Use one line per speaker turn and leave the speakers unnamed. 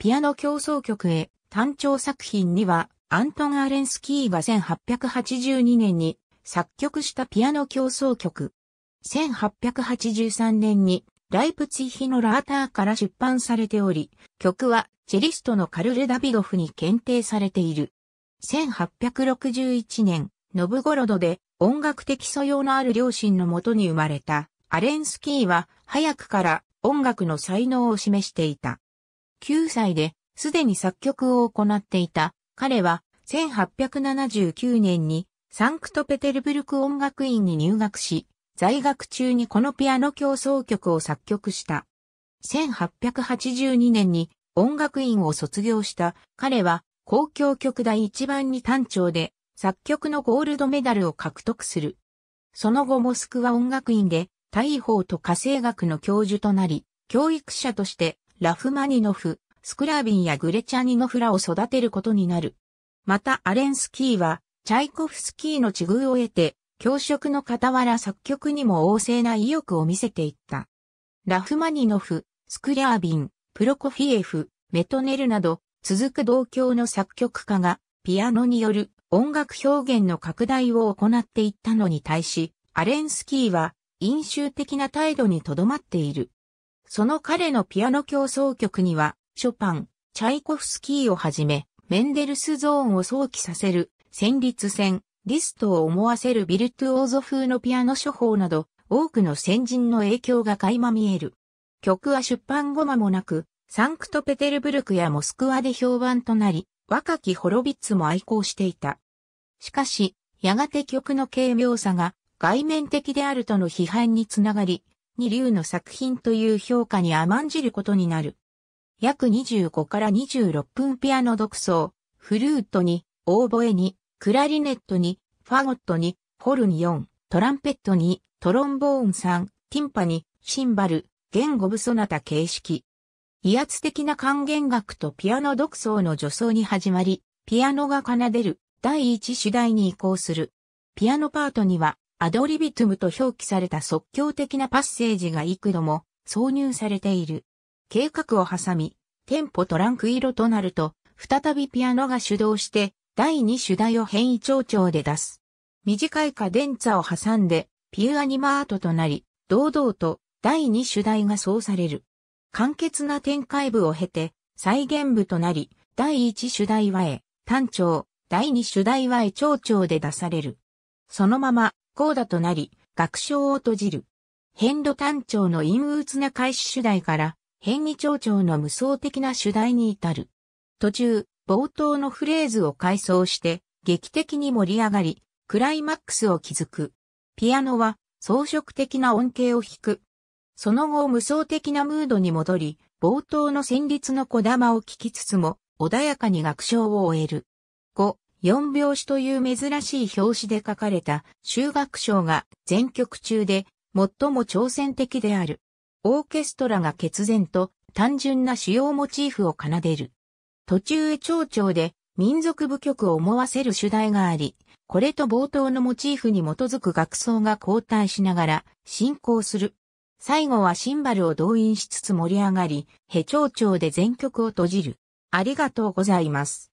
ピアノ競争曲へ、単調作品には、アントン・アレンスキーが1882年に作曲したピアノ競争曲。1883年にライプツィヒのラーターから出版されており、曲はチェリストのカルル・ダビドフに検定されている。1861年、ノブゴロドで音楽的素養のある両親のもとに生まれたアレンスキーは早くから音楽の才能を示していた。9歳で、すでに作曲を行っていた。彼は、1879年に、サンクトペテルブルク音楽院に入学し、在学中にこのピアノ競争曲を作曲した。1882年に音楽院を卒業した彼は公共曲第一番に単調で作曲のゴールドメダルを獲得する。その後モスクワ音楽院で大砲と火星学の教授となり、教育者としてラフマニノフ、スクラービンやグレチャニノフらを育てることになる。またアレンスキーは、チャイコフスキーの地遇を得て、教職の傍ら作曲にも旺盛な意欲を見せていった。ラフマニノフ、スクラービン、プロコフィエフ、メトネルなど、続く同郷の作曲家が、ピアノによる音楽表現の拡大を行っていったのに対し、アレンスキーは、飲酒的な態度にとどまっている。その彼のピアノ競争曲には、ショパン、チャイコフスキーをはじめ、メンデルスゾーンを想起させる、旋律戦、リストを思わせるビルトゥオーゾ風のピアノ処方など、多くの先人の影響が垣間見える。曲は出版後間もなく、サンクトペテルブルクやモスクワで評判となり、若きホロビッツも愛好していた。しかし、やがて曲の軽妙さが外面的であるとの批判につながり、に流の作品という評価に甘んじることになる。約25から26分ピアノ独奏、フルートに、オーボエに、クラリネットに、ファゴットに、ホルン4、トランペットに、トロンボーン3、ティンパに、シンバル、言語部ソナタ形式。威圧的な還元楽とピアノ独奏の助奏に始まり、ピアノが奏でる第一主題に移行する。ピアノパートにはアドリビトゥムと表記された即興的なパッセージが幾度も挿入されている。計画を挟み、テンポトランク色となると、再びピアノが主導して、第2主題を変異調調で出す。短いカデンツァを挟んで、ピュアニマートとなり、堂々と第2主題がそうされる。簡潔な展開部を経て、再現部となり、第1主題は A、単調、第2主題は A 長調で出される。そのまま、高打となり、学章を閉じる。遍路単調の陰鬱な開始主題から、変異調調の無双的な主題に至る。途中、冒頭のフレーズを回想して、劇的に盛り上がり、クライマックスを築く。ピアノは、装飾的な音景を弾く。その後無双的なムードに戻り、冒頭の旋律の小玉を聴きつつも、穏やかに楽章を終える。5、4拍子という珍しい表紙で書かれた修学賞が全曲中で最も挑戦的である。オーケストラが決然と単純な主要モチーフを奏でる。途中へ長調で民族舞曲を思わせる主題があり、これと冒頭のモチーフに基づく楽奏が交代しながら進行する。最後はシンバルを動員しつつ盛り上がり、へ長調で全曲を閉じる。ありがとうございます。